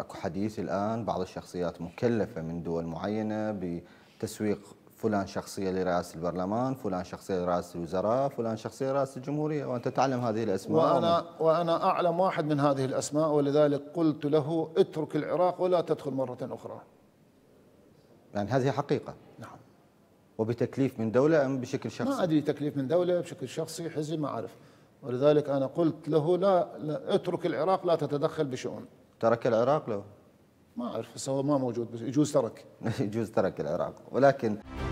اكو حديث الان بعض الشخصيات مكلفه من دول معينه بتسويق فلان شخصيه لرئاسه البرلمان، فلان شخصيه لرئاسه الوزراء، فلان شخصيه لرئاسه الجمهوريه، وانت تعلم هذه الاسماء وانا وانا اعلم واحد من هذه الاسماء ولذلك قلت له اترك العراق ولا تدخل مره اخرى. يعني هذه حقيقه. نعم. وبتكليف من دوله ام بشكل شخصي؟ ما ادري تكليف من دوله بشكل شخصي حزب ما اعرف. ولذلك انا قلت له لا, لا اترك العراق لا تتدخل بشؤون. ترك العراق لو ما اعرف بس هو ما موجود بس يجوز ترك يجوز ترك العراق ولكن